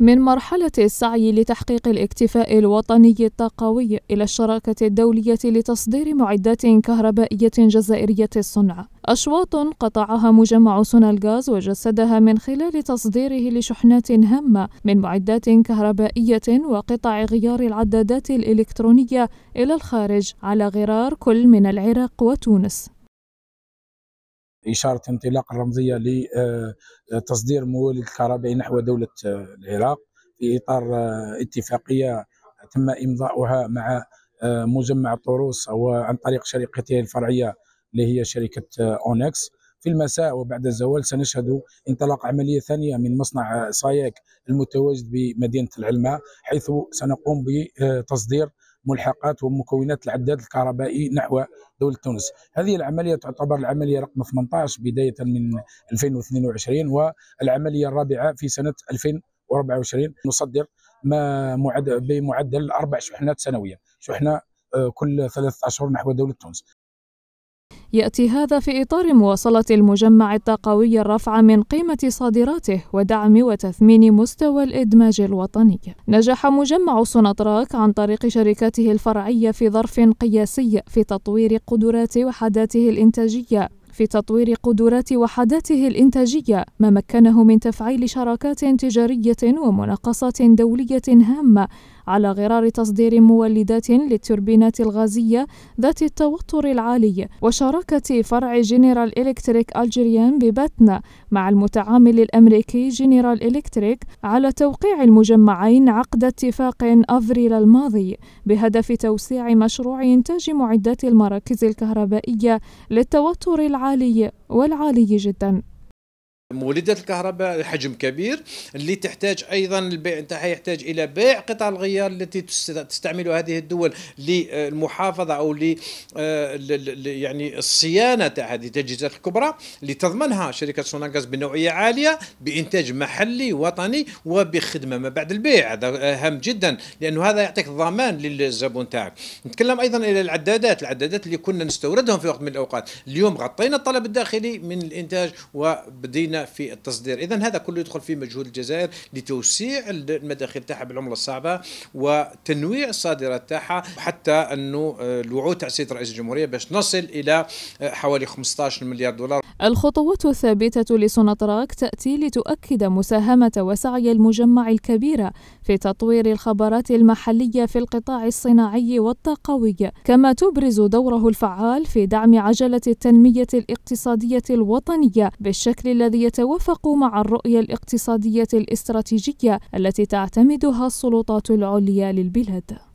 من مرحلة السعي لتحقيق الاكتفاء الوطني الطاقوي إلى الشراكة الدولية لتصدير معدات كهربائية جزائرية الصنع. أشواط قطعها مجمع صنع الغاز وجسدها من خلال تصديره لشحنات هامة من معدات كهربائية وقطع غيار العدادات الإلكترونية إلى الخارج على غرار كل من العراق وتونس. إشارة انطلاق الرمزية لتصدير آه، آه، موال الكهربائي نحو دولة آه، العراق في إطار اتفاقية تم إمضاؤها مع مجمع طروس وعن طريق شركته الفرعية اللي هي شركة أونكس في المساء وبعد الزوال سنشهد انطلاق عملية ثانية من مصنع سايك المتواجد بمدينة العلماء حيث سنقوم بتصدير ملحقات ومكونات العداد الكهربائي نحو دولة تونس هذه العملية تعتبر العملية رقم 18 بداية من 2022 والعملية الرابعة في سنة 2024 نصدر ما معدل بمعدل أربع شحنات سنويا شحنة آه، كل ثلاثة أشهر نحو دولة تونس يأتي هذا في إطار مواصلة المجمع الطاقوي الرفع من قيمة صادراته ودعم وتثمين مستوى الإدماج الوطني. نجح مجمع سوناطراك عن طريق شركاته الفرعية في ظرف قياسي في تطوير قدرات وحداته الإنتاجية في تطوير قدرات وحداته الإنتاجية ما مكنه من تفعيل شراكات تجارية ومناقصات دولية هامة على غرار تصدير مولدات للتوربينات الغازية ذات التوتر العالي وشراكة فرع جنرال إلكتريك ألجيريان بباتنا مع المتعامل الأمريكي جنرال إلكتريك على توقيع المجمعين عقد اتفاق أفريل الماضي بهدف توسيع مشروع إنتاج معدات المراكز الكهربائية للتوتر العالي العالي والعالي جداً مولدات الكهرباء حجم كبير اللي تحتاج أيضا البيع نتاعها يحتاج إلى بيع قطع الغيار التي تستعمل هذه الدول للمحافظة أو آه، ل يعني الصيانة تاع هذه التجهيزات الكبرى اللي تضمنها شركة سوناغاز بنوعية عالية بإنتاج محلي وطني وبخدمة ما بعد البيع هذا هام جدا لأنه هذا يعطيك ضمان للزبون تاعك نتكلم أيضا إلى العدادات العدادات اللي كنا نستوردهم في وقت من الأوقات اليوم غطينا الطلب الداخلي من الإنتاج وبدينا في التصدير إذا هذا كله يدخل في مجهود الجزائر لتوسيع المداخل تاعها بالعملة الصعبة وتنويع الصادرات تاعها حتى أنه آه، الوعود تاع السيد رئيس الجمهورية باش نصل إلى آه، حوالي 15 مليار دولار الخطوات الثابتة لسوناتراك تأتي لتؤكد مساهمة وسعي المجمع الكبيرة في تطوير الخبرات المحلية في القطاع الصناعي والطاقوي كما تبرز دوره الفعال في دعم عجلة التنمية الاقتصادية الوطنية بالشكل الذي يتوافق مع الرؤية الاقتصادية الاستراتيجية التي تعتمدها السلطات العليا للبلاد